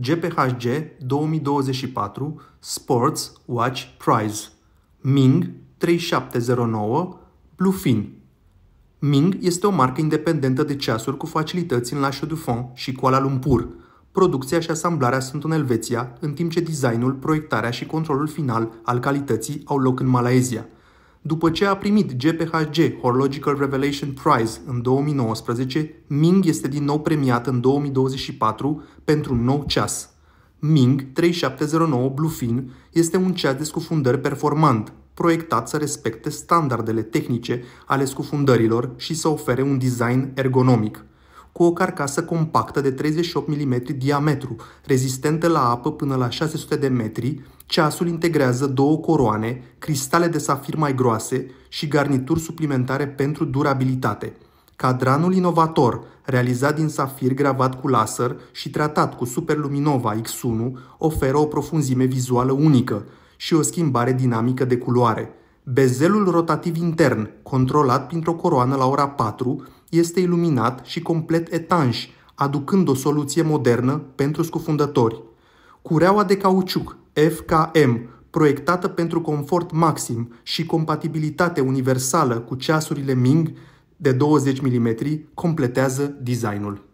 GPHG 2024 Sports Watch Prize Ming 3709 Bluefin Ming este o marcă independentă de ceasuri cu facilități în La chaux de fonds și Kuala Lumpur. Producția și asamblarea sunt în Elveția, în timp ce designul, proiectarea și controlul final al calității au loc în Malaezia. După ce a primit GPHG Horological Revelation Prize în 2019, Ming este din nou premiat în 2024 pentru un nou ceas. Ming 3709 Bluefin este un ceas de scufundări performant, proiectat să respecte standardele tehnice ale scufundărilor și să ofere un design ergonomic – cu o carcasă compactă de 38 mm diametru, rezistentă la apă până la 600 de metri, ceasul integrează două coroane, cristale de safir mai groase și garnituri suplimentare pentru durabilitate. Cadranul inovator, realizat din safir gravat cu laser și tratat cu Superluminova X1, oferă o profunzime vizuală unică și o schimbare dinamică de culoare. Bezelul rotativ intern, controlat printr-o coroană la ora 4, este iluminat și complet etanș, aducând o soluție modernă pentru scufundători. Cureaua de cauciuc FKM, proiectată pentru confort maxim și compatibilitate universală cu ceasurile Ming de 20 mm, completează designul.